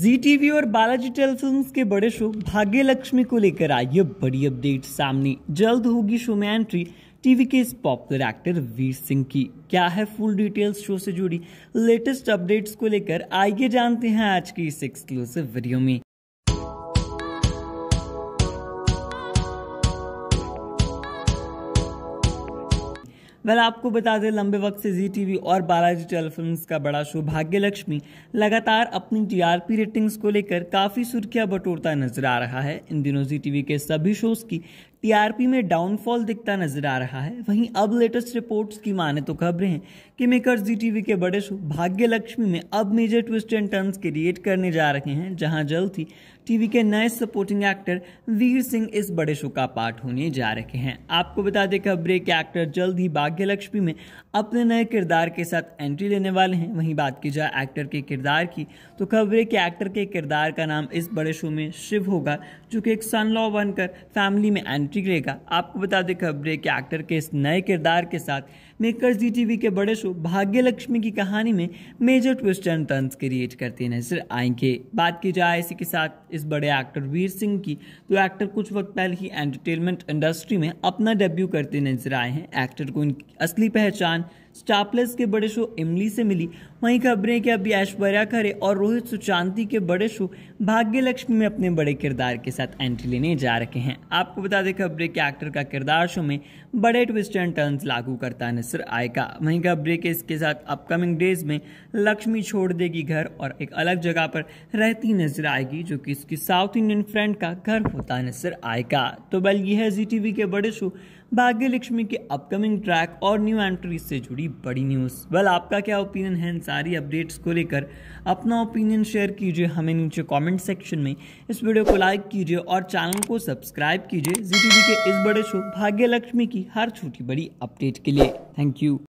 जी TV और Balaji telefilm के बड़े शो भाग्य लक्ष्मी को लेकर आई है बड़ी अपडेट सामने जल्द होगी शो में एंट्री टीवी के इस पॉपुलर एक्टर वीर सिंह की क्या है फुल डिटेल्स शो से जुड़ी लेटेस्ट अपडेट्स को लेकर आइए जानते हैं आज की इस एक्सक्लूसिव वीडियो में वेल आपको बता दें लंबे वक्त से जी टीवी और बालाजी टेलीफिल्म का बड़ा शो भाग्य लक्ष्मी लगातार अपनी टीआरपी रेटिंग्स को लेकर काफ़ी सुर्खियां बटोरता नजर आ रहा है इन दिनों जी टीवी के सभी शोज की टीआरपी में डाउनफॉल दिखता नजर आ रहा है वहीं अब लेटेस्ट रिपोर्ट्स की माने तो खबरें हैं कि मेकर जी टीवी के बड़े शो भाग्य लक्ष्मी में अब major twist and turns create करने जा रहे हैं जहां जल्द ही टीवी के नए सपोर्टिंग एक्टर वीर सिंह इस बड़े शो का पार्ट होने जा रहे हैं आपको बता दें खबरें के एक्टर जल्द ही भाग्य लक्ष्मी में अपने नए किरदार के साथ एंट्री लेने वाले हैं वहीं बात की जाए एक्टर के किरदार की तो खबरें के एक्टर के किरदार का नाम इस बड़े शो में शिव होगा जो कि एक सन लॉ बनकर फैमिली में एंट्री एंट्री करेगा आपको बता दें खबरें कि एक्टर के इस नए किरदार के साथ मेकर्स जी टीवी के बड़े शो भाग्यलक्ष्मी की कहानी में major twist and turns create करते नजर आएंगे बात की जाए इसी के साथ इस बड़े एक्टर वीर सिंह की तो एक्टर कुछ वक्त पहले ही एंटरटेनमेंट इंडस्ट्री में अपना डेब्यू करते नजर आए हैं एक्टर को इनकी असली पहचान स्टापलेस के बड़े शो इमली से मिली वहीं खबरें कि अभी ऐश्वर्या खरे और रोहित सुचांति के बड़े शो भाग्य लक्ष्मी में अपने बड़े किरदार के साथ एंट्री लेने जा रहे हैं आपको बता दें खबरें कि एक्टर का किरदार शो में बड़े ट्विस्ट एंड टर्न्स लागू करता नजर आएगा वहीं खबरें के इसके साथ अपकमिंग डेज में लक्ष्मी छोड़ देगी घर और एक अलग जगह पर रहती नजर आएगी जो कि इसकी साउथ इंडियन फ्रेंड का घर होता नजर आएगा तो बल यह जी के बड़े शो भाग्य लक्ष्मी के अपकमिंग ट्रैक और न्यू एंट्रीज से जुड़ी बड़ी न्यूज़ वेल आपका क्या ओपिनियन है इन सारी अपडेट्स को लेकर अपना ओपिनियन शेयर कीजिए हमें नीचे कमेंट सेक्शन में इस वीडियो को लाइक कीजिए और चैनल को सब्सक्राइब कीजिए जी के इस बड़े शो भाग्य लक्ष्मी की हर छोटी बड़ी अपडेट के लिए थैंक यू